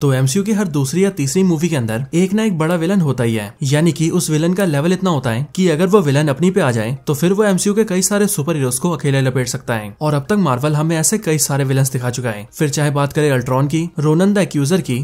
तो एमसीयू की हर दूसरी या तीसरी मूवी के अंदर एक ना एक बड़ा विलन होता ही है यानी कि उस विलन का लेवल इतना होता है कि अगर वो विलन अपनी पे आ जाए तो फिर वो एमसीयू के कई सारे सुपर हीरोज को अकेले लपेट सकता है और अब तक मार्वल हमें ऐसे कई सारे विलन दिखा चुका है फिर चाहे बात करें अल्ट्रॉन की रोनन द एक्यूजर की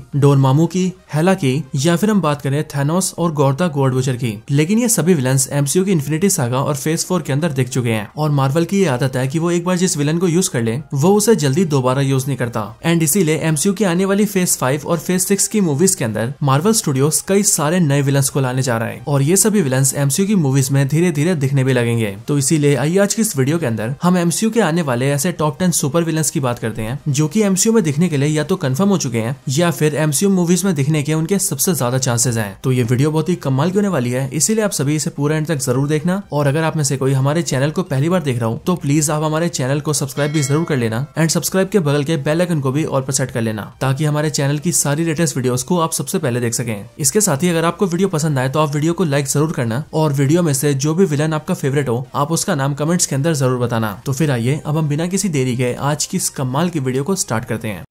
मामू की हेला की या फिर हम बात करें थेनोस और गौरता गोल्ड बुचर की लेकिन ये सभी विलन एमसीयू की इन्फिनिटी सागा और फेस फोर के अंदर दिख चुके हैं और मार्वल की ये आदत है की वो एक बार जिस विलन को यूज कर ले वो उसे जल्दी दोबारा यूज नहीं करता एंड इसीलिए एमसीयू की आने वाली फेस फाइव और फेज सिक्स की मूवीज के अंदर मार्वल स्टूडियो कई सारे नए विलन्स को लाने जा रहे हैं और ये सभी विलन्स एमसीयू की मूवीज में धीरे धीरे दिखने भी लगेंगे तो इसीलिए आइए आज की इस वीडियो के अंदर हम एमसीयू के आने वाले ऐसे टॉप टेन सुपर विलन्स की बात करते हैं जो की एमसीयू में दिखने के लिए या तो कन्फर्म हो चुके हैं या फिर एमसीयू मूवीज में दिखने के उनके सबसे ज्यादा चांसेस है तो ये वीडियो बहुत ही कमाल की होने वाली है इसीलिए आप सभी इसे पूरा एंड तक जरूर देखना और अगर आप में से कोई हमारे चैनल को पहली बार देख रहा हूँ तो प्लीज आप हमारे चैनल को सब्सक्राइब भी जरूर कर लेना एंड सब्सक्राइब के बगल के बेल आइकन को भी और पर सेट कर लेना ताकि हमारे चैनल की सारी लेटेस्ट वीडियोस को आप सबसे पहले देख सकें इसके साथ ही अगर आपको वीडियो पसंद आए तो आप वीडियो को लाइक जरूर करना और वीडियो में से जो भी विलन आपका फेवरेट हो आप उसका नाम कमेंट्स के अंदर जरूर बताना तो फिर आइए अब हम बिना किसी देरी के आज की इस कमाल की वीडियो को स्टार्ट करते हैं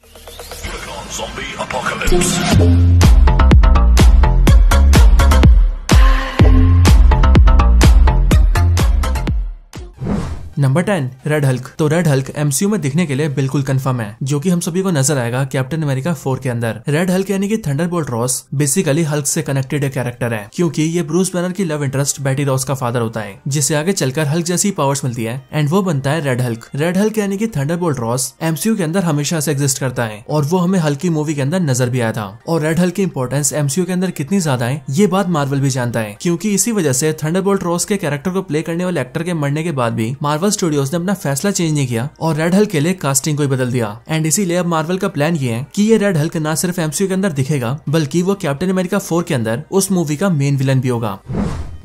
नंबर टेन रेड हल्क तो रेड हल्क एमसीयू में दिखने के लिए बिल्कुल कंफर्म है जो कि हम सभी को नजर आएगा कैप्टन अमेरिका फोर के अंदर रेड हल्क यानी कि बोल्ट रॉस बेसिकली हल्क से कनेक्टेड कैरेक्टर है क्योंकि ये ब्रूस बैनर की लव इंटरेस्ट बैटी रॉस का फादर होता है जिसे आगे चलकर हल्क जैसी पावर्स मिलती है एंड वो बनता है रेड हल्क रेड हल्क यानी कि बोल्ट रॉस एमसीयू के अंदर हमेशा से एग्जिस्ट करता है और वो हमें हल्की मूवी के अंदर नजर भी आया था और रेड हल्क की इम्पोर्टेंस एमसीयू के अंदर कितनी ज्यादा है ये बात मार्वल भी जानता है क्योंकि इसी वजह से बोल्ट रॉस के कैरेक्टर को प्ले करने वाले एक्टर के मरने के बाद भी मार्वल स्टूडियोज ने अपना फैसला चेंज नहीं किया और रेड हल्क के लिए कास्टिंग को बदल दिया एंड इसीलिए अब मार्वल का प्लान ये है कि ये रेड हल्क न सिर्फ एमसीयू के अंदर दिखेगा बल्कि वो कैप्टन अमेरिका फोर के अंदर उस मूवी का मेन विलन भी होगा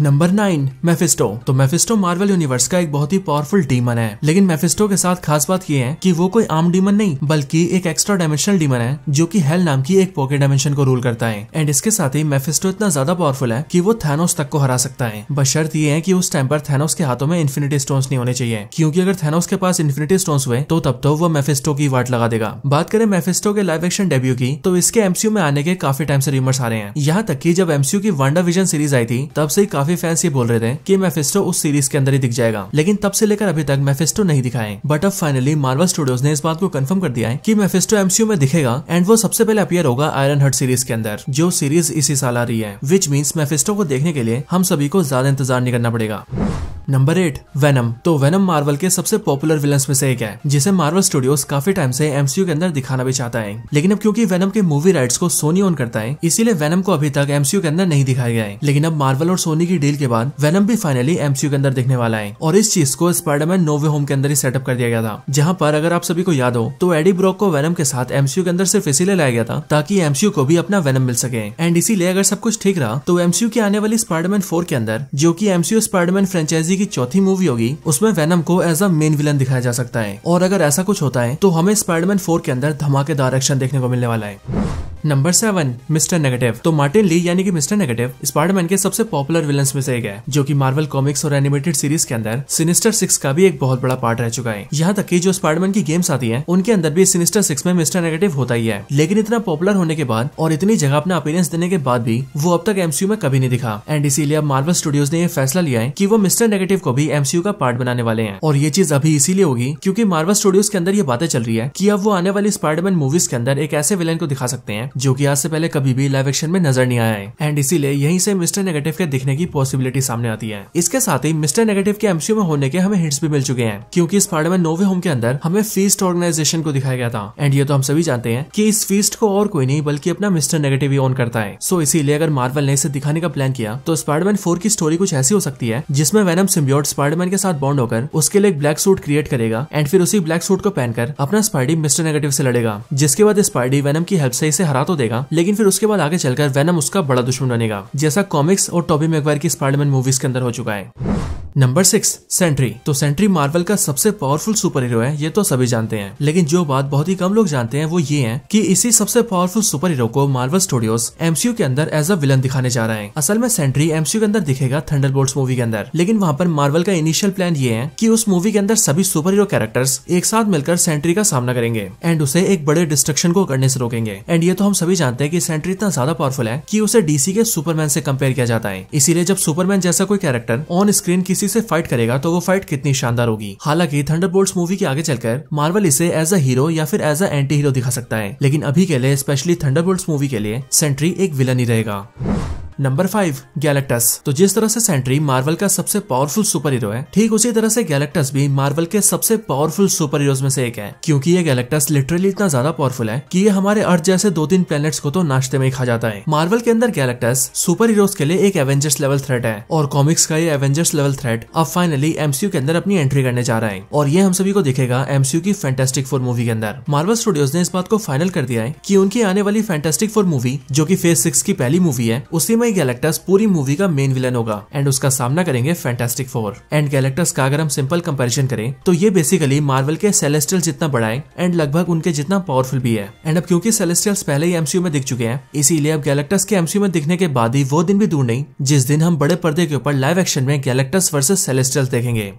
नंबर नाइन मेफिस्टो तो मेफिस्टो मार्वल यूनिवर्स का एक बहुत ही पावरफुल डीमन है लेकिन मेफिस्टो के साथ खास बात यह है कि वो कोई आम डीमन नहीं बल्कि एक एक्स्ट्रा डायमेंशनल डीमन है जो कि हेल नाम की एक पॉकेट डायमेंशन को रूल करता है एंड इसके साथ ही मेफिस्टो इतना ज्यादा पावरफुल है की वो थेनोस तक को हरा सकता है बशर्त ये है की उस टाइम पर थेनोस के हाथों में इन्फिनिटी स्टोन्स नहीं होने चाहिए क्यूँकी अगर थेनोस के पास इन्फिनिटी स्टोन्स हुए तो तब तो वो मेफिस्टो की वाट लगा देगा बात करें मेफिस्टो के लाइव एक्शन डेब्यू की तो इसके एमसीयू में आने के काफी टाइम से रिमर्स आ रहे हैं यहाँ तक की जब एमसीयू की वंडा विजन सीरीज आई थी तब से काफी काफी फैंस ये बोल रहे थे कि मेफिस्टो उस सीरीज के अंदर ही दिख जाएगा लेकिन तब से लेकर अभी तक मेफिस्टो नहीं दिखाए बट अब फाइनली मार्वल स्टूडियोज ने इस बात को कंफर्म कर दिया है की मेफिस्टो एमसीयू में दिखेगा एंड वो सबसे पहले अपियर होगा आयरन हट सीरीज के अंदर जो सीरीज इसी साल आ रही है विच मीन्स मेफिस्टो को देखने के लिए हम सभी को ज्यादा इंतजार नहीं करना पड़ेगा नंबर एट वेनम तो वेनम मार्वल के सबसे पॉपुलर विलन में से एक है जिसे मार्वल स्टूडियोज काफी टाइम से एमसीयू के अंदर दिखाना भी चाहता है लेकिन अब क्योंकि वेनम के मूवी राइट्स को सोनी ऑन करता है इसीलिए वेनम को अभी तक एमसीयू के अंदर नहीं दिखाया गया है लेकिन अब मार्वल और सोनी की डील के बाद वेनम भी फाइनली एमसीयू के अंदर दिखने वाला है और इस चीज को स्पाइडरमैन नोवे होम के अंदर ही सेटअप कर दिया गया था जहाँ पर अगर आप सभी को याद हो तो एडी ब्रॉक को वेनम के साथ एमसीयू के अंदर सिर्फ इसीलिए लाया गया था ताकि एमसीयू को भी अपना वेनम मिल सके एंड इसीलिए अगर सब कुछ ठीक रहा तो एमसीयू की आने वाली स्पाइडरमैन फोर के अंदर जो की एमसीयू स्पाइडरमैन फ्रेंचाइजी की चौथी मूवी होगी उसमें वेनम को एज अ मेन विलन दिखाया जा सकता है और अगर ऐसा कुछ होता है तो हमें स्पाइडरमैन फोर के अंदर धमाकेदार एक्शन देखने को मिलने वाला है नंबर सेवन मिस्टर नेगेटिव तो मार्टिन ली यानी कि मिस्टर नेगेटिव स्पाइडरमैन के सबसे पॉपुलर विलन में से एक है जो कि मार्वल कॉमिक्स और एनिमेटेड सीरीज के अंदर सिनिस्टर सिक्स का भी एक बहुत बड़ा पार्ट रह चुका है यहाँ तक की जो स्पाइडरमैन की गेम्स आती है उनके अंदर भी सिनिस्टर सिक्स में मिस्टर नेगेटिव होता ही है लेकिन इतना पॉपुलर होने के बाद और इतनी जगह अपना अपीयरेंस देने के बाद भी वो अब तक एमसीयू में कभी नहीं दिखा एंड इसीलिए अब मार्वल स्टूडियोज ने यह फैसला लिया है की वो मिस्टर नेगेटिव को भी एमसीयू का पार्ट बनाने वाले हैं और ये चीज अभी इसीलिए होगी क्योंकि मार्वल स्टूडियोज के अंदर ये बातें चल रही है की अब वो आने वाली स्पाइडरमैन मूवीज के अंदर एक ऐसे विलन को दिखा सकते हैं जो कि आज से पहले कभी भी लाइव एक्शन में नजर नहीं आया है एंड इसीलिए यहीं से मिस्टर नेगेटिव के दिखने की पॉसिबिलिटी सामने आती है इसके साथ ही मिस्टर नेगेटिव के एमसीयू में होने के हमें हिंट्स भी मिल चुके हैं क्योंकि इस में नोवे होम के अंदर हमें फीस्ट ऑर्गेनाइजेशन को दिखाया गया था एंड ये तो हम सभी जानते हैं कि इस फीस्ट को और कोई नहीं बल्कि अपना मिस्टर नेगेटिव ही ऑन करता है सो इसीलिए अगर मार्वल ने इसे दिखाने का प्लान किया तो स्पाइडमैन फोर की स्टोरी कुछ ऐसी हो सकती है जिसमें वैनम सिम्बियोट स्पाइडमैन के साथ बॉन्ड होकर उसके लिए एक ब्लैक सूट क्रिएट करेगा एंड फिर उसी ब्लैक सूट को पहनकर अपना स्पाइडी मिस्टर नेगेटिव से लड़ेगा जिसके बाद स्पाइडी वैनम की हेल्प से इसे हरा हरा तो देगा लेकिन फिर उसके बाद आगे चलकर वैनम उसका बड़ा दुश्मन बनेगा जैसा कॉमिक्स और टॉबी मैगवायर की स्पाइडरमैन मूवीज के अंदर हो चुका है नंबर सिक्स सेंट्री तो सेंट्री मार्वल का सबसे पावरफुल सुपर हीरो है ये तो सभी जानते हैं लेकिन जो बात बहुत ही कम लोग जानते हैं वो ये है कि इसी सबसे पावरफुल सुपर हीरो को मार्वल स्टूडियोज एमसीयू के अंदर एज अ विलन दिखाने जा रहे हैं असल में सेंट्री एमसीयू के अंदर दिखेगा थंडर मूवी के अंदर लेकिन वहाँ पर मार्वल का इनिशियल प्लान ये है की उस मूवी के अंदर सभी सुपर हीरो कैरेक्टर्स एक साथ मिलकर सेंट्री का सामना करेंगे एंड उसे एक बड़े डिस्ट्रक्शन को करने से रोकेंगे एंड ये तो हम सभी जानते हैं की सेंट्री इतना ज्यादा पावरफुल है की उसे डीसी के सुपरमैन से कंपेयर किया जाता है इसीलिए जब सुपरमैन जैसा कोई कैरेक्टर ऑन स्क्रीन किसी किसी से फाइट करेगा तो वो फाइट कितनी शानदार होगी हालांकि थंडरबोल्ट्स मूवी के आगे चलकर मार्वल इसे एज अ हीरो या फिर एज अ एंटी हीरो दिखा सकता है लेकिन अभी के लिए स्पेशली थंडरबोल्ट्स मूवी के लिए सेंट्री एक विलन ही रहेगा नंबर फाइव गैलेक्टस तो जिस तरह से सेंट्री मार्वल का सबसे पावरफुल सुपर हीरो है ठीक उसी तरह से गैलेक्टस भी मार्वल के सबसे पावरफुल सुपर हीरोज में से एक है क्योंकि ये गैलेक्टस लिटरली इतना ज्यादा पावरफुल है कि ये हमारे अर्थ जैसे दो तीन प्लेनेट्स को तो नाश्ते में खा जाता है मार्वल के अंदर गैलेक्टस सुपर हीरोज के लिए एक एवेंजर्स लेवल थ्रेट है और कॉमिक्स का ये एवेंजर्स लेवल थ्रेट अब फाइनली एमसीयू के अंदर अपनी एंट्री करने जा रहा है और ये हम सभी को दिखेगा एमसीयू की फैंटेस्टिक फोर मूवी के अंदर मार्वल स्टूडियोज ने इस बात को फाइनल कर दिया है की उनकी आने वाली फैंटेस्टिक फोर मूवी जो की फेज सिक्स की पहली मूवी है उसी में में गैलेक्टस पूरी मूवी का मेन विलन होगा एंड उसका सामना करेंगे फैंटेस्टिक फोर एंड गैलेक्टस का अगर हम सिंपल कंपेरिजन करें तो ये बेसिकली मार्वल के सेलेस्टियल जितना बड़ा है एंड लगभग उनके जितना पावरफुल भी है एंड अब क्योंकि सेलेस्टियल्स पहले ही एमसीयू में दिख चुके हैं इसीलिए अब गैलेक्टस के एमसीयू में दिखने के बाद ही वो दिन भी दूर नहीं जिस दिन हम बड़े पर्दे के ऊपर लाइव एक्शन में गैलेक्टस वर्सेस सेलेस्टियल देखेंगे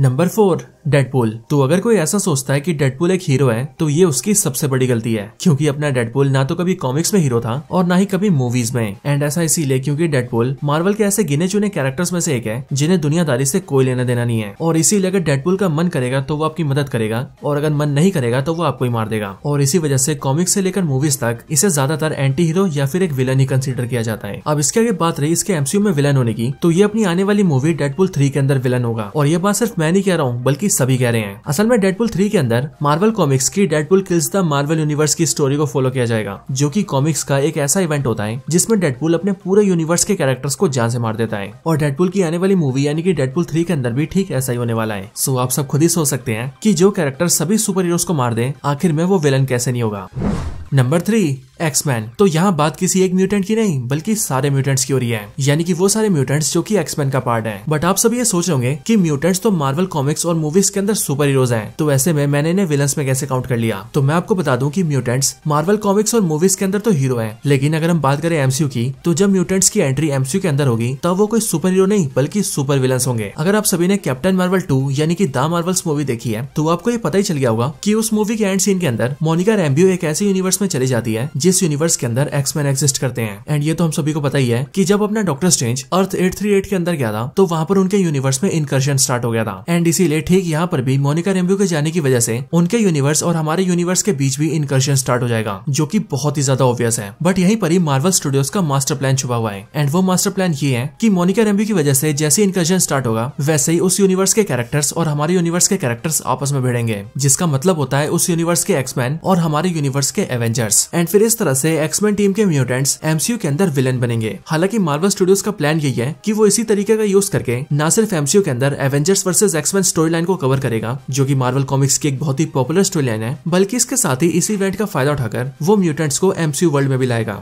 नंबर फोर डेडपुल तो अगर कोई ऐसा सोचता है कि डेडपुल एक हीरो है तो ये उसकी सबसे बड़ी गलती है क्योंकि अपना डेडपुल ना तो कभी कॉमिक्स में हीरो था और ना ही कभी मूवीज में एंड ऐसा इसीलिए क्योंकि डेडपुल मार्वल के ऐसे गिने चुने कैरेक्टर्स में से एक है जिन्हें दुनियादारी से कोई लेना देना नहीं है और इसीलिए अगर डेडपुल का मन करेगा तो वो आपकी मदद करेगा और अगर मन नहीं करेगा तो वो आपको ही मार देगा और इसी वजह से कॉमिक्स से लेकर मूवीज तक इसे ज्यादातर एंटी हीरो या फिर एक विलन ही कंसिडर किया जाता है अब इसके आगे बात रही इसके एमसीयू में विलन होने की तो ये अपनी आने वाली मूवी डेडपुल थ्री के अंदर विलन होगा और ये बात सिर्फ मैं नहीं कह रहा हूँ बल्कि सभी कह रहे हैं असल में डेडपुल थ्री के अंदर मार्वल कॉमिक्स की Deadpool kills the Marvel universe की स्टोरी को फॉलो किया जाएगा जो की कॉमिक्स का एक ऐसा इवेंट होता है जिसमें डेडपुल अपने पूरे यूनिवर्स के कैरेक्टर्स को जान से मार देता है और डेडपुल की आने वाली मूवी यानी कि डेडपुल थ्री के अंदर भी ठीक ऐसा ही होने वाला है सो आप सब खुद ही सोच सकते हैं कि जो कैरेक्टर सभी सुपर हीरोज को मार दे आखिर में वो विलन कैसे नहीं होगा नंबर थ्री एक्समैन तो यहाँ बात किसी एक म्यूटेंट की नहीं बल्कि सारे म्यूटेंट्स की हो रही है यानी कि वो सारे म्यूटेंट्स जो कि एक्समैन का पार्ट है बट आप सभी ये सोच होंगे कि म्यूटेंट्स तो मार्वल कॉमिक्स और मूवीज के अंदर सुपर हीरोज हैं तो ऐसे में मैंने इन्हें विलन्स में कैसे काउंट कर लिया तो मैं आपको बता दूं कि म्यूटेंट्स मार्वल कॉमिक्स और मूवीज के अंदर तो हीरो है लेकिन अगर हम बात करें एमसीयू की तो जब म्यूटेंट्स की एंट्री एमसीयू के अंदर होगी तब वो कोई सुपर हीरो नहीं बल्कि सुपर विलन्स होंगे अगर आप सभी ने कैप्टन मार्वल टू यानी कि द मार्वल्स मूवी देखी है तो आपको ये पता ही चल गया होगा की उस मूवी के एंड सीन के अंदर मोनिका रेम्बियो एक ऐसे यूनिवर्स में चली जाती है जिस यूनिवर्स के अंदर एक्समैन एग्जिस्ट करते हैं एंड ये तो हम सभी को पता ही है कि जब अपना डॉक्टर स्ट्रेंज अर्थ 838 के अंदर गया था तो वहां पर उनके यूनिवर्स में इनकर्शन स्टार्ट हो गया था एंड इसीलिए ठीक यहाँ पर भी मोनिका रेम्ब्यू के जाने की वजह से उनके यूनिवर्स और हमारे यूनिवर्स के बीच भी इनकर्शन स्टार्ट हो जाएगा जो की बहुत ही ज्यादा ऑब्वियस है बट यही पर ही मार्वल स्टूडियोज का मास्टर प्लान छुपा हुआ है एंड वो मास्टर प्लान ये है की मोनिका रेम्बू की वजह से जैसे इनकर्शन स्टार्ट होगा वैसे ही उस यूनिवर्स के कैरेक्टर्स और हमारे यूनिवर्स के कैरेक्टर्स आपस में भिड़ेंगे जिसका मतलब होता है उस यूनिवर्स के एक्समैन और हमारे यूनिवर्स के एवेंजर्स एंड फिर इस तरह से एक्समैन टीम के म्यूटेंट्स एमसीयू के अंदर विलन बनेंगे हालांकि मार्वल स्टूडियोज का प्लान यही है कि वो इसी तरीके का यूज करके न सिर्फ एमसीयू के अंदर Avengers versus X Men story line को कवर करेगा जो की मार्वल कॉमिक्स की एक बहुत ही पॉपुलर स्टोरी लाइन है बल्कि इसके साथ ही इस इवेंट का फायदा उठाकर वो म्यूटेंट्स को एमसीयू वर्ल्ड में भी लाएगा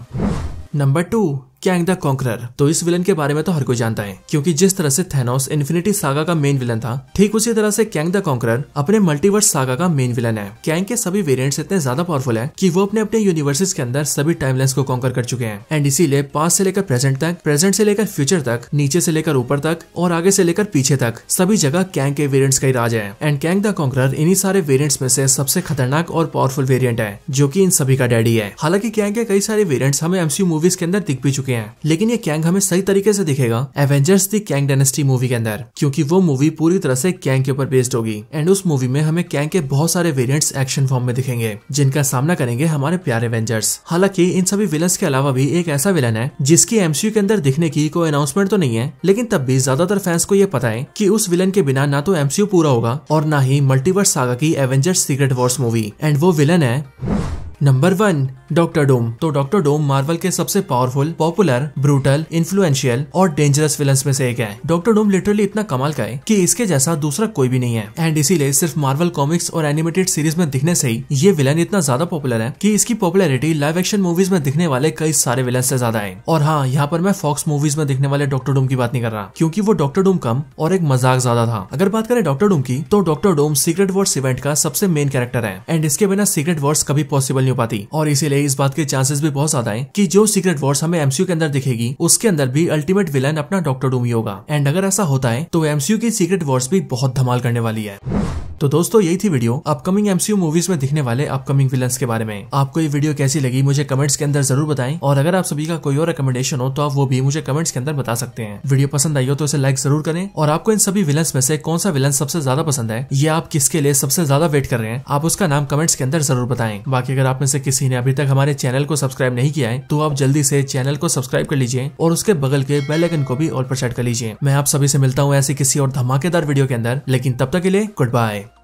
number two Kang the Conqueror तो इस विलन के बारे में तो हर कोई जानता है क्योंकि जिस तरह से थेनोस इन्फिनिटी सागा का मेन विलन था ठीक उसी तरह से कैंग द कॉन्करर अपने मल्टीवर्स सागा का मेन विलन है कैंग के सभी वेरिएंट्स इतने ज्यादा पावरफुल हैं कि वो अपने अपने यूनिवर्सिस के अंदर सभी टाइम को कॉन्कर कर चुके हैं एंड इसीलिए पास से लेकर प्रेजेंट तक प्रेजेंट से लेकर फ्यूचर तक नीचे से लेकर ऊपर तक और आगे से लेकर पीछे तक सभी जगह कैंग के वेरियंट्स का ही राज है एंड कैंग द कॉन्करर इन्हीं सारे वेरियंट्स में से सबसे खतरनाक और पावरफुल वेरियंट है जो की इन सभी का डैडी है हालांकि कैंग के कई सारे वेरियंट्स हमें एमसी मूवीज के अंदर दिख भी चुके चुके हैं लेकिन ये कैंग हमें सही तरीके से दिखेगा Avengers the Kang dynasty movie के अंदर क्योंकि वो मूवी पूरी तरह से कैंग के ऊपर बेस्ड होगी एंड उस मूवी में हमें कैंग के बहुत सारे वेरियंट्स एक्शन फॉर्म में दिखेंगे जिनका सामना करेंगे हमारे प्यार एवेंजर्स हालांकि इन सभी विलन के अलावा भी एक ऐसा विलन है जिसकी एमसीयू के अंदर दिखने की कोई अनाउंसमेंट तो नहीं है लेकिन तब भी ज्यादातर फैंस को ये पता है कि उस विलन के बिना ना तो एमसीयू पूरा होगा और ना ही मल्टीवर्स सागा की Avengers secret wars movie and वो विलन है नंबर वन डॉक्टर डोम तो डॉक्टर डोम मार्वल के सबसे पावरफुल पॉपुलर ब्रूटल इन्फ्लुएंशियल और डेंजरस विलन में से एक है डॉक्टर डोम लिटरली इतना कमाल का है कि इसके जैसा दूसरा कोई भी नहीं है एंड इसीलिए सिर्फ मार्वल कॉमिक्स और एनिमेटेड सीरीज में दिखने से ही ये विलन इतना ज्यादा पॉपुलर है की इसकी पॉपुलरिटी लाइव एक्शन मूवीज में दिखने वाले कई सारे विलन से ज्यादा है और हाँ यहाँ पर मैं फॉक्स मूवीज में दिखने वाले डॉक्टर डोम की बात नहीं कर रहा क्यूँकी वो डॉक्टर डोम कम और एक मजाक ज्यादा था अगर बात करें डॉक्टर डोम की तो doctor Doom secret wars event का सबसे मेन कैरेक्टर है एंड इसके बिना सीक्रेट वर्ड कभी पॉसिबल नहीं हो पाती और इसीलिए इस बात के चांसेस भी बहुत ज्यादा है कि जो सीक्रेट वॉर्स हमें एमसीयू के अंदर दिखेगी उसके अंदर भी अल्टीमेट विलन अपना डॉक्टर डूम ही होगा एंड अगर ऐसा होता है तो एमसीयू की सीक्रेट वॉर्स भी बहुत धमाल करने वाली है तो दोस्तों यही थी वीडियो अपकमिंग एमसीयू मूवीज में दिखने वाले अपकमिंग विलन के बारे में आपको ये वीडियो कैसी लगी मुझे कमेंट्स के अंदर जरूर बताएं और अगर आप सभी का कोई और रिकमेंडेशन हो तो आप वो भी मुझे कमेंट्स के अंदर बता सकते हैं वीडियो पसंद आई हो तो इसे लाइक जरूर करें और आपको इन सभी विलन में से कौन सा विलन सबसे ज्यादा पसंद है ये आप किसके लिए सबसे ज्यादा वेट कर रहे हैं आप उसका नाम कमेंट्स के अंदर जरूर बताएं बाकी अगर आप आप में से किसी ने अभी तक हमारे चैनल को सब्सक्राइब नहीं किया है तो आप जल्दी से चैनल को सब्सक्राइब कर लीजिए और उसके बगल के बेलाइकन को भी ऑल पर सेट कर लीजिए मैं आप सभी से मिलता हूँ ऐसी किसी और धमाकेदार वीडियो के अंदर लेकिन तब तक के लिए गुड बाय